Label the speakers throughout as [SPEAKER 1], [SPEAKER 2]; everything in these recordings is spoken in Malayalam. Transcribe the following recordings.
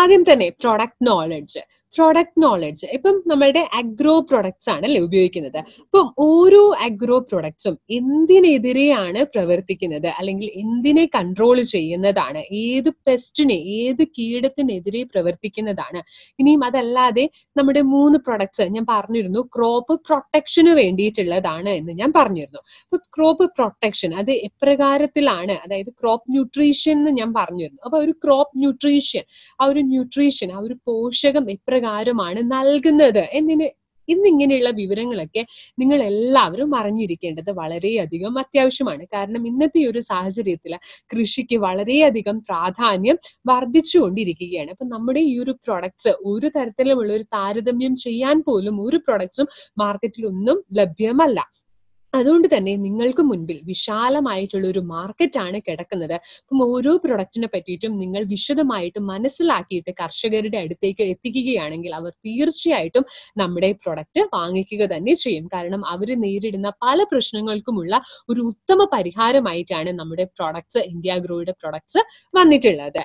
[SPEAKER 1] ആദ്യം തന്നെ പ്രോഡക്റ്റ് നോളജ് പ്രൊഡക്റ്റ് നോളജ് ഇപ്പം നമ്മളുടെ അഗ്രോ പ്രൊഡക്ട്സ് ആണ് അല്ലെ ഉപയോഗിക്കുന്നത് അപ്പം ഓരോ അഗ്രോ പ്രൊഡക്ട്സും എന്തിനെതിരെയാണ് പ്രവർത്തിക്കുന്നത് അല്ലെങ്കിൽ എന്തിനെ കൺട്രോൾ ചെയ്യുന്നതാണ് ഏത് പെസ്റ്റിനെ ഏത് കീടത്തിനെതിരെ പ്രവർത്തിക്കുന്നതാണ് ഇനിയും അതല്ലാതെ നമ്മുടെ മൂന്ന് പ്രൊഡക്ട്സ് ഞാൻ പറഞ്ഞിരുന്നു ക്രോപ്പ് പ്രൊട്ടക്ഷന് വേണ്ടിയിട്ടുള്ളതാണ് എന്ന് ഞാൻ പറഞ്ഞിരുന്നു അപ്പൊ ക്രോപ്പ് പ്രൊട്ടക്ഷൻ അത് എപ്രകാരത്തിലാണ് അതായത് ക്രോപ്പ് ന്യൂട്രീഷ്യൻ എന്ന് ഞാൻ പറഞ്ഞിരുന്നു അപ്പൊ ഒരു ക്രോപ്പ് ന്യൂട്രീഷൻ ആ ഒരു ന്യൂട്രീഷൻ ആ ഒരു പോഷകം എപ്ര പ്രകാരമാണ് നൽകുന്നത് എന്നിന് ഇന്നിങ്ങനെയുള്ള വിവരങ്ങളൊക്കെ നിങ്ങൾ എല്ലാവരും അറിഞ്ഞിരിക്കേണ്ടത് വളരെയധികം അത്യാവശ്യമാണ് കാരണം ഇന്നത്തെ ഒരു സാഹചര്യത്തിൽ കൃഷിക്ക് വളരെയധികം പ്രാധാന്യം വർദ്ധിച്ചുകൊണ്ടിരിക്കുകയാണ് അപ്പൊ നമ്മുടെ ഈ ഒരു പ്രൊഡക്ട്സ് ഒരു തരത്തിലുമുള്ള ഒരു താരതമ്യം ചെയ്യാൻ പോലും ഒരു പ്രൊഡക്ട്സും മാർക്കറ്റിൽ ഒന്നും ലഭ്യമല്ല അതുകൊണ്ട് തന്നെ നിങ്ങൾക്ക് മുൻപിൽ വിശാലമായിട്ടുള്ള ഒരു മാർക്കറ്റാണ് കിടക്കുന്നത് അപ്പം ഓരോ പ്രൊഡക്റ്റിനെ പറ്റിയിട്ടും നിങ്ങൾ വിശദമായിട്ട് മനസ്സിലാക്കിയിട്ട് കർഷകരുടെ അടുത്തേക്ക് എത്തിക്കുകയാണെങ്കിൽ അവർ തീർച്ചയായിട്ടും നമ്മുടെ പ്രൊഡക്റ്റ് വാങ്ങിക്കുക തന്നെ ചെയ്യും കാരണം അവർ നേരിടുന്ന പല പ്രശ്നങ്ങൾക്കുമുള്ള ഒരു ഉത്തമ പരിഹാരമായിട്ടാണ് നമ്മുടെ പ്രൊഡക്ട്സ് ഇന്ത്യ ഗ്രോയുടെ പ്രൊഡക്ട്സ് വന്നിട്ടുള്ളത്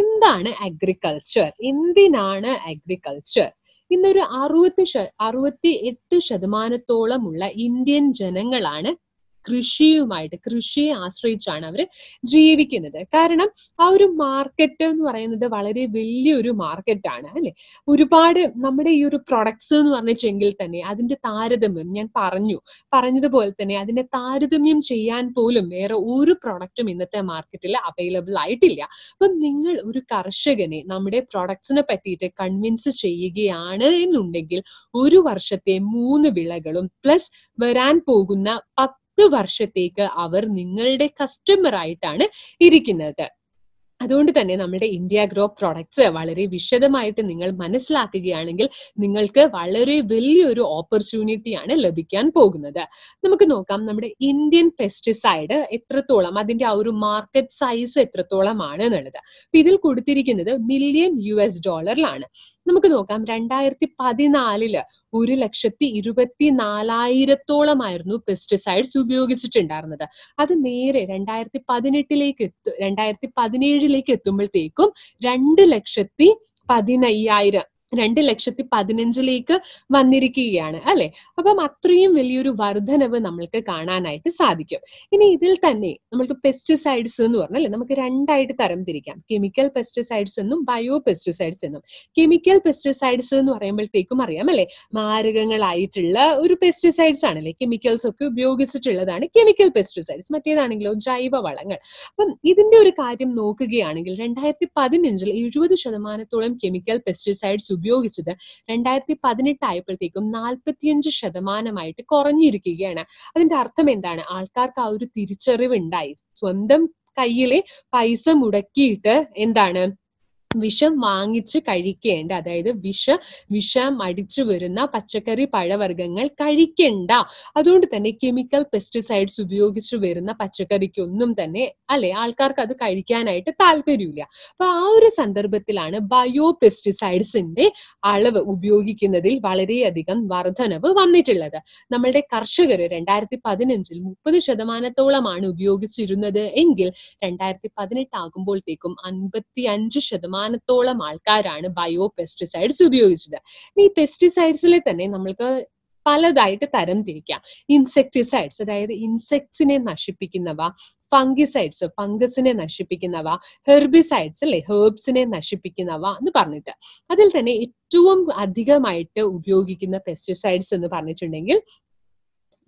[SPEAKER 1] എന്താണ് അഗ്രികൾച്ചർ എന്തിനാണ് അഗ്രികൾച്ചർ ഇന്നൊരു അറുപത്തി അറുപത്തി എട്ട് ശതമാനത്തോളമുള്ള ഇന്ത്യൻ ജനങ്ങളാണ് കൃഷിയുമായിട്ട് കൃഷിയെ ആശ്രയിച്ചാണ് അവർ ജീവിക്കുന്നത് കാരണം ആ ഒരു മാർക്കറ്റ് എന്ന് പറയുന്നത് വളരെ വലിയൊരു മാർക്കറ്റാണ് അല്ലെ ഒരുപാട് നമ്മുടെ ഈ ഒരു പ്രൊഡക്ട്സ് എന്ന് പറഞ്ഞിട്ടെങ്കിൽ തന്നെ അതിന്റെ താരതമ്യം ഞാൻ പറഞ്ഞു പറഞ്ഞതുപോലെ തന്നെ അതിന്റെ താരതമ്യം ചെയ്യാൻ പോലും വേറെ ഒരു പ്രൊഡക്റ്റും ഇന്നത്തെ മാർക്കറ്റിൽ അവൈലബിൾ ആയിട്ടില്ല അപ്പം നിങ്ങൾ ഒരു കർഷകനെ നമ്മുടെ പ്രൊഡക്ട്സിനെ പറ്റിയിട്ട് കൺവിൻസ് ചെയ്യുകയാണ് എന്നുണ്ടെങ്കിൽ ഒരു വർഷത്തെ മൂന്ന് വിളകളും പ്ലസ് വരാൻ പോകുന്ന പത്ത് പത്ത് വർഷത്തേക്ക് അവർ നിങ്ങളുടെ കസ്റ്റമർ ആയിട്ടാണ് ഇരിക്കുന്നത് അതുകൊണ്ട് തന്നെ നമ്മുടെ ഇന്ത്യ ഗ്രോ പ്രോഡക്ട്സ് വളരെ വിശദമായിട്ട് നിങ്ങൾ മനസ്സിലാക്കുകയാണെങ്കിൽ നിങ്ങൾക്ക് വളരെ വലിയൊരു ഓപ്പർച്യൂണിറ്റിയാണ് ലഭിക്കാൻ പോകുന്നത് നമുക്ക് നോക്കാം നമ്മുടെ ഇന്ത്യൻ പെസ്റ്റിസൈഡ് എത്രത്തോളം അതിന്റെ ആ ഒരു മാർക്കറ്റ് സൈസ് എത്രത്തോളമാണ് എന്നുള്ളത് ഇതിൽ കൊടുത്തിരിക്കുന്നത് മില്യൺ യു എസ് ഡോളറിലാണ് നമുക്ക് നോക്കാം രണ്ടായിരത്തി പതിനാലില് ഒരു ലക്ഷത്തി ഇരുപത്തി നാലായിരത്തോളമായിരുന്നു പെസ്റ്റിസൈഡ്സ് ഉപയോഗിച്ചിട്ടുണ്ടായിരുന്നത് അത് നേരെ രണ്ടായിരത്തി പതിനെട്ടിലേക്ക് എത്തു രണ്ടായിരത്തി പതിനേഴിലേക്ക് എത്തുമ്പോഴത്തേക്കും രണ്ട് ലക്ഷത്തി പതിനയ്യായിരം രണ്ട് ലക്ഷത്തി പതിനഞ്ചിലേക്ക് വന്നിരിക്കുകയാണ് അല്ലെ അപ്പം അത്രയും വലിയൊരു വർധനവ് നമ്മൾക്ക് കാണാനായിട്ട് സാധിക്കും ഇനി ഇതിൽ തന്നെ നമ്മൾക്ക് പെസ്റ്റിസൈഡ്സ് എന്ന് പറഞ്ഞാൽ നമുക്ക് രണ്ടായിട്ട് തരം തിരിക്കാം കെമിക്കൽ പെസ്റ്റിസൈഡ്സ് എന്നും ബയോ പെസ്റ്റിസൈഡ്സ് എന്നും കെമിക്കൽ പെസ്റ്റിസൈഡ്സ് എന്ന് പറയുമ്പോഴത്തേക്കും അറിയാം അല്ലെ മാരകങ്ങളായിട്ടുള്ള ഒരു പെസ്റ്റിസൈഡ്സ് ആണല്ലേ കെമിക്കൽസ് ഒക്കെ ഉപയോഗിച്ചിട്ടുള്ളതാണ് കെമിക്കൽ പെസ്റ്റിസൈഡ്സ് മറ്റേതാണെങ്കിലോ ജൈവ വളങ്ങൾ അപ്പം ഇതിന്റെ ഒരു കാര്യം നോക്കുകയാണെങ്കിൽ രണ്ടായിരത്തി പതിനഞ്ചിൽ എഴുപത് ശതമാനത്തോളം കെമിക്കൽ പെസ്റ്റിസൈഡ്സ് ഉപയോഗിച്ചത് രണ്ടായിരത്തി പതിനെട്ട് ആയപ്പോഴത്തേക്കും നാൽപ്പത്തിയഞ്ച് ശതമാനമായിട്ട് കുറഞ്ഞിരിക്കുകയാണ് അതിന്റെ അർത്ഥം എന്താണ് ആൾക്കാർക്ക് ആ ഒരു ഉണ്ടായി സ്വന്തം കയ്യിലെ പൈസ മുടക്കിയിട്ട് എന്താണ് വിഷം വാങ്ങിച്ച് കഴിക്കേണ്ട അതായത് വിഷ വിഷം അടിച്ചു വരുന്ന പച്ചക്കറി പഴവർഗ്ഗങ്ങൾ കഴിക്കണ്ട അതുകൊണ്ട് തന്നെ കെമിക്കൽ പെസ്റ്റിസൈഡ്സ് ഉപയോഗിച്ച് വരുന്ന പച്ചക്കറിക്കൊന്നും തന്നെ അല്ലെ ആൾക്കാർക്ക് അത് കഴിക്കാനായിട്ട് താല്പര്യമില്ല അപ്പൊ ആ ഒരു സന്ദർഭത്തിലാണ് ബയോ പെസ്റ്റിസൈഡ്സിന്റെ അളവ് ഉപയോഗിക്കുന്നതിൽ വളരെയധികം വർധനവ് വന്നിട്ടുള്ളത് നമ്മളുടെ കർഷകർ രണ്ടായിരത്തി പതിനഞ്ചിൽ മുപ്പത് ശതമാനത്തോളമാണ് ഉപയോഗിച്ചിരുന്നത് എങ്കിൽ രണ്ടായിരത്തി പതിനെട്ട് ആകുമ്പോഴത്തേക്കും അൻപത്തി അഞ്ച് ശതമാനം ശതമാനത്തോളം ആൾക്കാരാണ് ബയോ പെസ്റ്റിസൈഡ്സ് ഉപയോഗിച്ചത് ഈ പെസ്റ്റിസൈഡ്സിലെ തന്നെ നമ്മൾക്ക് പലതായിട്ട് തരം തിരിക്കാം ഇൻസെക്ടിസൈഡ്സ് അതായത് ഇൻസെക്ട്സിനെ നശിപ്പിക്കുന്നവ ഫംഗിസൈഡ്സ് ഫംഗസിനെ നശിപ്പിക്കുന്നവ ഹെർബിസൈഡ്സ് അല്ലെ ഹെർബ്സിനെ നശിപ്പിക്കുന്നവ എന്ന് പറഞ്ഞിട്ട് അതിൽ തന്നെ ഏറ്റവും അധികമായിട്ട് ഉപയോഗിക്കുന്ന പെസ്റ്റിസൈഡ്സ് എന്ന് പറഞ്ഞിട്ടുണ്ടെങ്കിൽ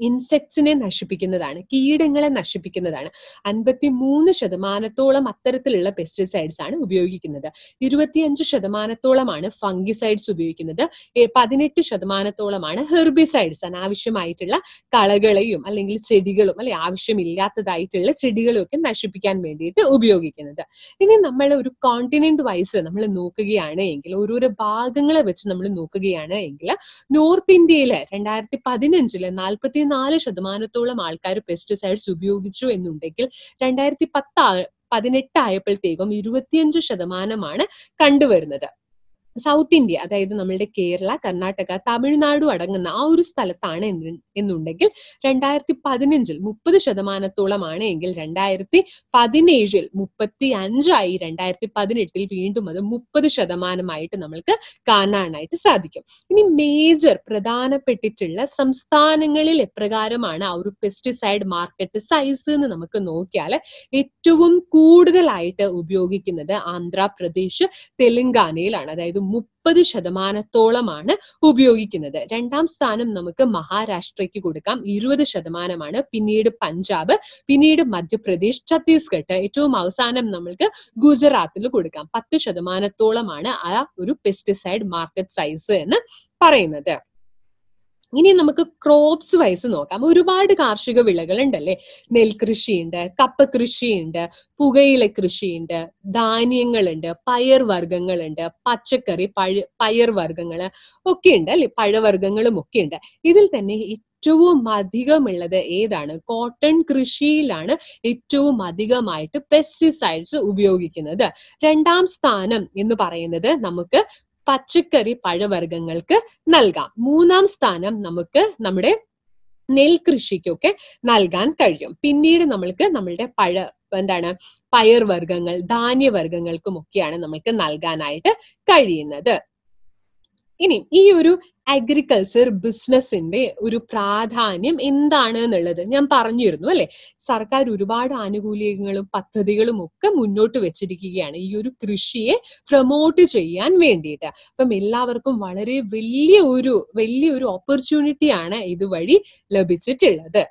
[SPEAKER 1] ഇൻസെക്ട്സിനെ നശിപ്പിക്കുന്നതാണ് കീടങ്ങളെ നശിപ്പിക്കുന്നതാണ് അൻപത്തി മൂന്ന് ശതമാനത്തോളം അത്തരത്തിലുള്ള പെസ്റ്റിസൈഡ്സ് ആണ് ഉപയോഗിക്കുന്നത് ഇരുപത്തിയഞ്ച് ശതമാനത്തോളമാണ് ഫംഗിസൈഡ്സ് ഉപയോഗിക്കുന്നത് പതിനെട്ട് ശതമാനത്തോളമാണ് ഹെർബിസൈഡ്സ് അനാവശ്യമായിട്ടുള്ള കളകളെയും അല്ലെങ്കിൽ ചെടികളും അല്ലെ ആവശ്യമില്ലാത്തതായിട്ടുള്ള ചെടികളും ഒക്കെ നശിപ്പിക്കാൻ വേണ്ടിയിട്ട് ഉപയോഗിക്കുന്നത് ഇനി നമ്മൾ ഒരു കോണ്ടിനെന്റ് വൈസ് നമ്മൾ നോക്കുകയാണ് എങ്കിൽ ഓരോരോ ഭാഗങ്ങളെ വെച്ച് നമ്മൾ നോക്കുകയാണ് എങ്കിൽ നോർത്ത് ഇന്ത്യയിലെ രണ്ടായിരത്തി പതിനഞ്ചില് നാൽപ്പത്തി നാല് ശതമാനത്തോളം ആൾക്കാർ പെസ്റ്റിസൈഡ്സ് ഉപയോഗിച്ചു എന്നുണ്ടെങ്കിൽ രണ്ടായിരത്തി പത്ത് പതിനെട്ട് ആയപ്പോഴത്തേക്കും ഇരുപത്തിയഞ്ച് ശതമാനമാണ് കണ്ടുവരുന്നത് സൗത്ത് ഇന്ത്യ അതായത് നമ്മളുടെ കേരള കർണാടക തമിഴ്നാടു അടങ്ങുന്ന ആ ഒരു സ്ഥലത്താണ് എന്നുണ്ടെങ്കിൽ രണ്ടായിരത്തി പതിനഞ്ചിൽ മുപ്പത് ശതമാനത്തോളമാണ് എങ്കിൽ രണ്ടായിരത്തി പതിനേഴിൽ മുപ്പത്തി അഞ്ചായി രണ്ടായിരത്തി പതിനെട്ടിൽ വീണ്ടും അത് മുപ്പത് ശതമാനമായിട്ട് നമ്മൾക്ക് കാണാനായിട്ട് സാധിക്കും ഇനി മേജർ പ്രധാനപ്പെട്ടിട്ടുള്ള സംസ്ഥാനങ്ങളിൽ എപ്രകാരമാണ് ആ ഒരു പെസ്റ്റിസൈഡ് മാർക്കറ്റ് സൈസ് എന്ന് നമുക്ക് നോക്കിയാൽ ഏറ്റവും കൂടുതലായിട്ട് ഉപയോഗിക്കുന്നത് ആന്ധ്രാപ്രദേശ് തെലങ്കാനയിലാണ് അതായത് മുപ്പത് ശതമാനത്തോളമാണ് ഉപയോഗിക്കുന്നത് രണ്ടാം സ്ഥാനം നമുക്ക് മഹാരാഷ്ട്രയ്ക്ക് കൊടുക്കാം ഇരുപത് ശതമാനമാണ് പിന്നീട് പഞ്ചാബ് പിന്നീട് മധ്യപ്രദേശ് ഛത്തീസ്ഗഡ് ഏറ്റവും അവസാനം നമ്മൾക്ക് ഗുജറാത്തിൽ കൊടുക്കാം പത്ത് ശതമാനത്തോളമാണ് ആ ഒരു പെസ്റ്റിസൈഡ് മാർക്കറ്റ് സൈസ് എന്ന് പറയുന്നത് ഇനി നമുക്ക് ക്രോപ്സ് വൈസ് നോക്കാം ഒരുപാട് കാർഷിക വിളകൾ ഉണ്ടല്ലേ നെൽകൃഷിയുണ്ട് കപ്പ കൃഷിയുണ്ട് പുകയില കൃഷിയുണ്ട് ധാന്യങ്ങളുണ്ട് പയർ വർഗ്ഗങ്ങളുണ്ട് പച്ചക്കറി പഴ പയർ വർഗ്ഗങ്ങൾ ഒക്കെ ഉണ്ട് അല്ലെ പഴവർഗ്ഗങ്ങളും ഒക്കെ ഉണ്ട് ഇതിൽ തന്നെ ഏറ്റവും അധികമുള്ളത് ഏതാണ് കോട്ടൺ കൃഷിയിലാണ് ഏറ്റവും അധികമായിട്ട് പെസ്റ്റിസൈഡ്സ് ഉപയോഗിക്കുന്നത് രണ്ടാം സ്ഥാനം എന്ന് പറയുന്നത് നമുക്ക് പച്ചക്കറി പഴവർഗ്ഗങ്ങൾക്ക് നൽകാം മൂന്നാം സ്ഥാനം നമുക്ക് നമ്മുടെ നെൽകൃഷിക്കൊക്കെ നൽകാൻ കഴിയും പിന്നീട് നമ്മൾക്ക് നമ്മളുടെ പഴ എന്താണ് പയർവർഗ്ഗങ്ങൾ ധാന്യവർഗ്ഗങ്ങൾക്കും ഒക്കെയാണ് നമുക്ക് നൽകാനായിട്ട് കഴിയുന്നത് ഇനി ഈ ഒരു അഗ്രികൾച്ചർ ബിസിനസിന്റെ ഒരു പ്രാധാന്യം എന്താണ് എന്നുള്ളത് ഞാൻ പറഞ്ഞിരുന്നു അല്ലെ സർക്കാർ ഒരുപാട് ആനുകൂല്യങ്ങളും പദ്ധതികളും ഒക്കെ മുന്നോട്ട് വെച്ചിരിക്കുകയാണ് ഈ ഒരു കൃഷിയെ പ്രൊമോട്ട് ചെയ്യാൻ വേണ്ടിയിട്ട് അപ്പം എല്ലാവർക്കും വളരെ വലിയ ഒരു വലിയൊരു ഓപ്പർച്യൂണിറ്റിയാണ് ഇതുവഴി ലഭിച്ചിട്ടുള്ളത്